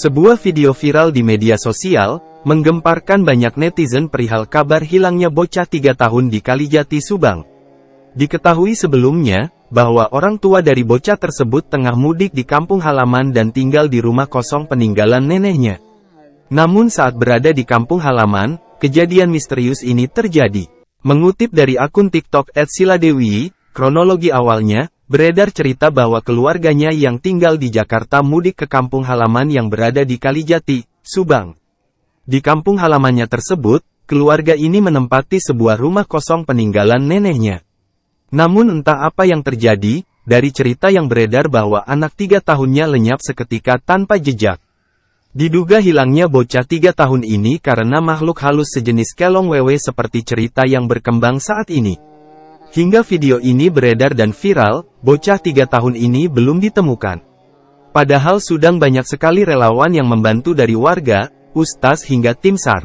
Sebuah video viral di media sosial, menggemparkan banyak netizen perihal kabar hilangnya bocah tiga tahun di Kalijati, Subang. Diketahui sebelumnya, bahwa orang tua dari bocah tersebut tengah mudik di kampung halaman dan tinggal di rumah kosong peninggalan neneknya. Namun saat berada di kampung halaman, kejadian misterius ini terjadi. Mengutip dari akun TikTok @siladewi, kronologi awalnya, Beredar cerita bahwa keluarganya yang tinggal di Jakarta mudik ke kampung halaman yang berada di Kalijati, Subang. Di kampung halamannya tersebut, keluarga ini menempati sebuah rumah kosong peninggalan neneknya. Namun entah apa yang terjadi, dari cerita yang beredar bahwa anak tiga tahunnya lenyap seketika tanpa jejak. Diduga hilangnya bocah tiga tahun ini karena makhluk halus sejenis kelong wewe seperti cerita yang berkembang saat ini. Hingga video ini beredar dan viral, Bocah tiga tahun ini belum ditemukan. Padahal sudah banyak sekali relawan yang membantu dari warga, ustaz hingga tim SAR.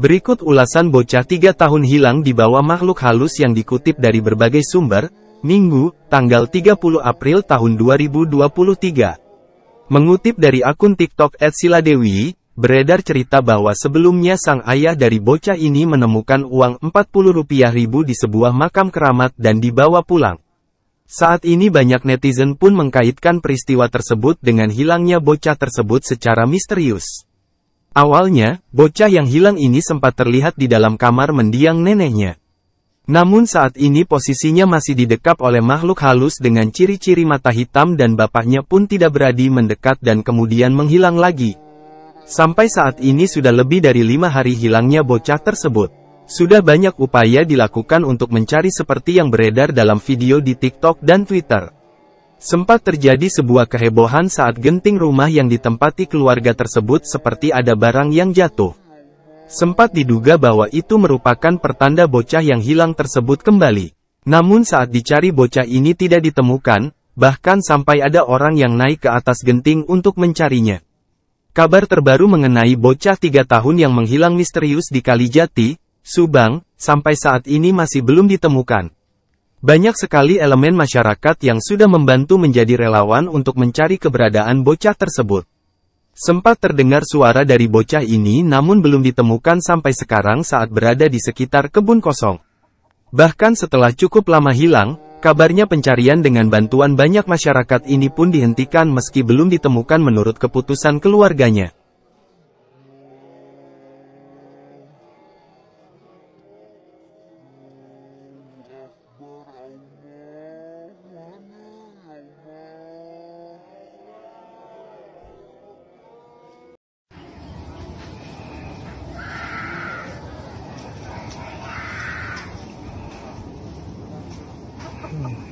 Berikut ulasan bocah tiga tahun hilang di bawah makhluk halus yang dikutip dari berbagai sumber, Minggu, tanggal 30 April tahun 2023. Mengutip dari akun TikTok @siladewi, beredar cerita bahwa sebelumnya sang ayah dari bocah ini menemukan uang Rp40.000 di sebuah makam keramat dan dibawa pulang. Saat ini banyak netizen pun mengkaitkan peristiwa tersebut dengan hilangnya bocah tersebut secara misterius. Awalnya, bocah yang hilang ini sempat terlihat di dalam kamar mendiang neneknya. Namun saat ini posisinya masih didekap oleh makhluk halus dengan ciri-ciri mata hitam dan bapaknya pun tidak berani mendekat dan kemudian menghilang lagi. Sampai saat ini sudah lebih dari lima hari hilangnya bocah tersebut. Sudah banyak upaya dilakukan untuk mencari seperti yang beredar dalam video di TikTok dan Twitter. Sempat terjadi sebuah kehebohan saat genting rumah yang ditempati keluarga tersebut seperti ada barang yang jatuh. Sempat diduga bahwa itu merupakan pertanda bocah yang hilang tersebut kembali. Namun saat dicari bocah ini tidak ditemukan, bahkan sampai ada orang yang naik ke atas genting untuk mencarinya. Kabar terbaru mengenai bocah tiga tahun yang menghilang misterius di Kalijati, Subang, sampai saat ini masih belum ditemukan. Banyak sekali elemen masyarakat yang sudah membantu menjadi relawan untuk mencari keberadaan bocah tersebut. Sempat terdengar suara dari bocah ini namun belum ditemukan sampai sekarang saat berada di sekitar kebun kosong. Bahkan setelah cukup lama hilang, kabarnya pencarian dengan bantuan banyak masyarakat ini pun dihentikan meski belum ditemukan menurut keputusan keluarganya.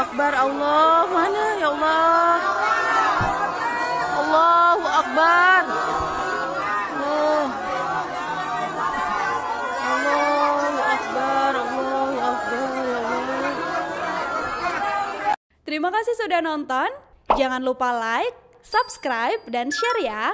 Akbar. Allah, mana ya Allah? Allahu Akbar. Allah. Oh. Allahu Akbar. Allahu Akbar. Ya Allah. Terima kasih sudah nonton. Jangan lupa like, subscribe, dan share ya.